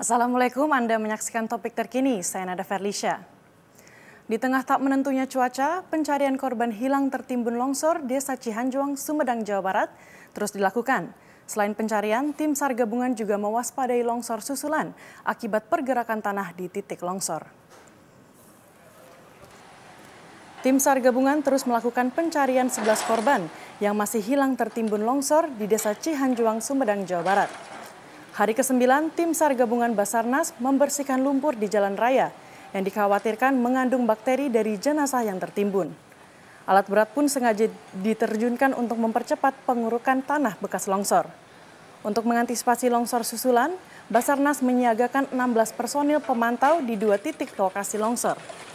Assalamualaikum, Anda menyaksikan topik terkini, saya Nada Ferlisha. Di tengah tak menentunya cuaca, pencarian korban hilang tertimbun longsor Desa Cihanjuang, Sumedang, Jawa Barat terus dilakukan. Selain pencarian, tim SAR gabungan juga mewaspadai longsor susulan akibat pergerakan tanah di titik longsor. Tim SAR gabungan terus melakukan pencarian 11 korban yang masih hilang tertimbun longsor di Desa Cihanjuang, Sumedang, Jawa Barat. Hari ke-9, tim SAR gabungan Basarnas membersihkan lumpur di jalan raya yang dikhawatirkan mengandung bakteri dari jenazah yang tertimbun. Alat berat pun sengaja diterjunkan untuk mempercepat pengurukan tanah bekas longsor. Untuk mengantisipasi longsor susulan, Basarnas menyiagakan 16 personil pemantau di dua titik lokasi longsor.